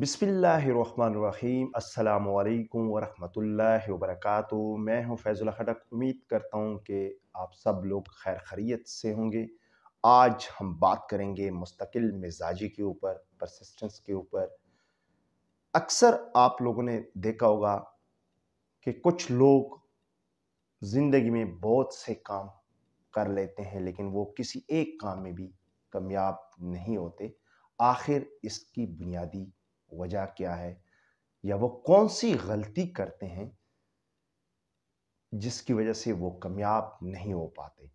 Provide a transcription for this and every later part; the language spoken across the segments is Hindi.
बिसमीम् अल्लाम वरहमतुल्लाहि वबरकू मैं हूं फैज़ुल खटक उम्मीद करता हूं कि आप सब लोग खैर खरीत से होंगे आज हम बात करेंगे मुस्तकिल मिजाजी के ऊपर परसिस्टेंस के ऊपर अक्सर आप लोगों ने देखा होगा कि कुछ लोग ज़िंदगी में बहुत से काम कर लेते हैं लेकिन वो किसी एक काम में भी कामयाब नहीं होते आखिर इसकी बुनियादी वजह क्या है या वो कौन सी गलती करते हैं जिसकी वजह से वो कामयाब नहीं हो पाते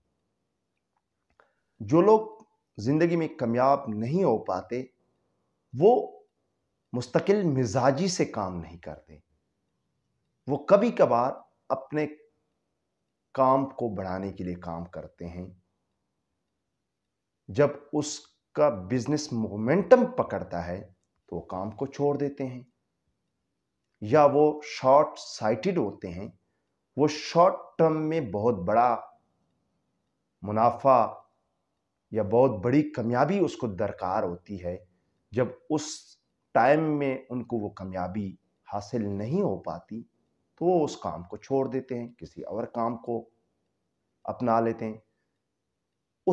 जो लोग ज़िंदगी में कामयाब नहीं हो पाते वो मुस्तकिल मिजाजी से काम नहीं करते वो कभी कभार अपने काम को बढ़ाने के लिए काम करते हैं जब उसका बिजनेस मोमेंटम पकड़ता है तो वो काम को छोड़ देते हैं या वो शॉर्ट साइटेड होते हैं वो शॉर्ट टर्म में बहुत बड़ा मुनाफा या बहुत बड़ी कामयाबी उसको दरकार होती है जब उस टाइम में उनको वो कामयाबी हासिल नहीं हो पाती तो वो उस काम को छोड़ देते हैं किसी और काम को अपना लेते हैं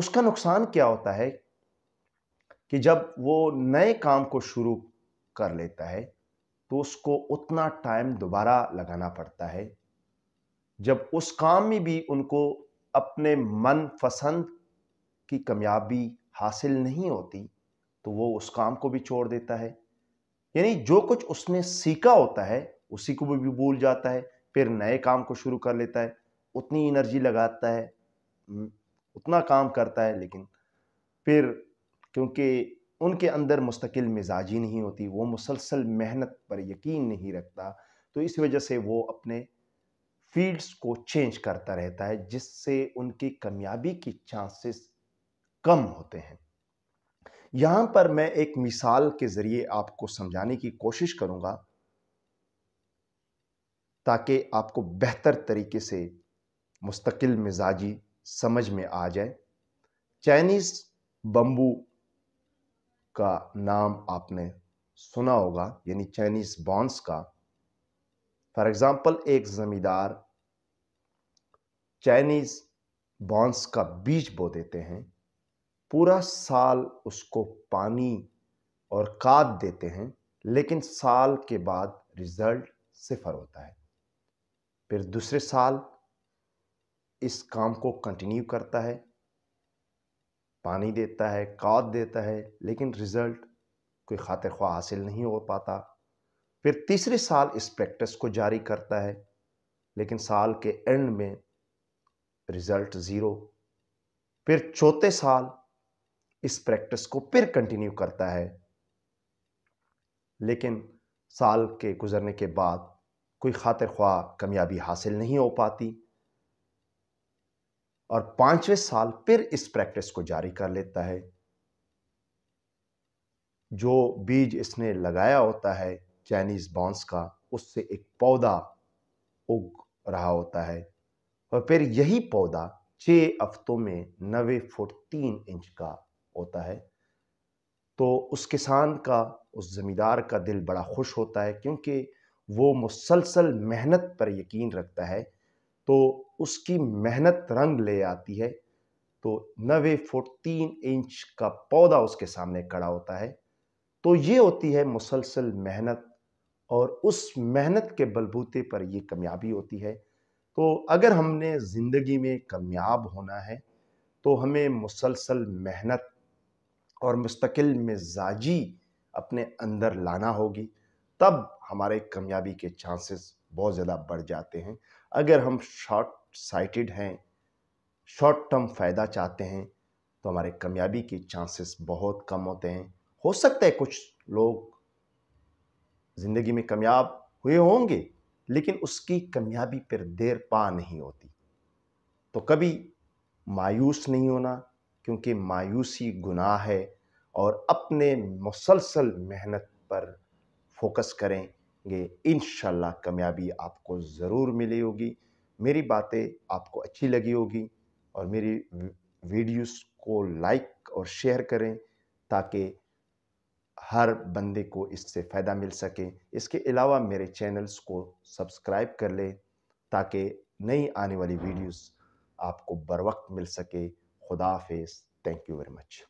उसका नुकसान क्या होता है कि जब वो नए काम को शुरू कर लेता है तो उसको उतना टाइम दोबारा लगाना पड़ता है जब उस काम में भी उनको अपने मन पसंद की कामयाबी हासिल नहीं होती तो वो उस काम को भी छोड़ देता है यानी जो कुछ उसने सीखा होता है उसी को भी भूल जाता है फिर नए काम को शुरू कर लेता है उतनी एनर्जी लगाता है उतना काम करता है लेकिन फिर क्योंकि उनके अंदर मुस्तकिल मिजाजी नहीं होती वो मुसलसल मेहनत पर यकीन नहीं रखता तो इस वजह से वो अपने फील्ड्स को चेंज करता रहता है जिससे उनकी कामयाबी की चांसेस कम होते हैं यहाँ पर मैं एक मिसाल के ज़रिए आपको समझाने की कोशिश करूँगा ताकि आपको बेहतर तरीके से मुस्तकिल मिजाजी समझ में आ जाए चाइनीज़ बम्बू का नाम आपने सुना होगा यानी चाइनीज़ बॉन्स का फॉर एग्ज़ाम्पल एक ज़मींदार चाइनीज़ बॉन्स का बीज बो देते हैं पूरा साल उसको पानी और खाद देते हैं लेकिन साल के बाद रिज़ल्ट सिफर होता है फिर दूसरे साल इस काम को कंटिन्यू करता है पानी देता है काद देता है लेकिन रिज़ल्ट कोई खातिर ख्वाह हासिल नहीं हो पाता फिर तीसरे साल इस प्रैक्टिस को जारी करता है लेकिन साल के एंड में रिज़ल्ट ज़ीरो फिर चौथे साल इस प्रैक्टिस को फिर कंटिन्यू करता है लेकिन साल के गुजरने के बाद कोई खातिर ख्वाह कामयाबी हासिल नहीं हो पाती और पांचवें साल फिर इस प्रैक्टिस को जारी कर लेता है जो बीज इसने लगाया होता है चाइनीज़ बॉन्स का उससे एक पौधा उग रहा होता है और फिर यही पौधा छः हफ्तों में नवे फुट तीन इंच का होता है तो उस किसान का उस ज़मींदार का दिल बड़ा खुश होता है क्योंकि वो मुसलसल मेहनत पर यकीन रखता है तो उसकी मेहनत रंग ले आती है तो नवे फुट तीन इंच का पौधा उसके सामने खड़ा होता है तो ये होती है मुसलसल मेहनत और उस मेहनत के बलबूते पर ये कामयाबी होती है तो अगर हमने ज़िंदगी में कामयाब होना है तो हमें मुसलसल मेहनत और मुस्तकिल मिजाजी अपने अंदर लाना होगी तब हमारे कामयाबी के चांसेस बहुत ज़्यादा बढ़ जाते हैं अगर हम शॉर्ट साइटेड हैं शॉर्ट टर्म फ़ायदा चाहते हैं तो हमारे कामयाबी के चांसेस बहुत कम होते हैं हो सकता है कुछ लोग ज़िंदगी में कामयाब हुए होंगे लेकिन उसकी कामयाबी पर देर पा नहीं होती तो कभी मायूस नहीं होना क्योंकि मायूसी गुनाह है और अपने मुसलसल मेहनत पर फोकस करें करेंगे इन कामयाबी आपको ज़रूर मिली होगी मेरी बातें आपको अच्छी लगी होगी और मेरी वीडियोस को लाइक और शेयर करें ताकि हर बंदे को इससे फ़ायदा मिल सके इसके अलावा मेरे चैनल्स को सब्सक्राइब कर लें ताकि नई आने वाली वीडियोस आपको बर वक्त मिल सके खुदा हाफ थैंक यू वेरी मच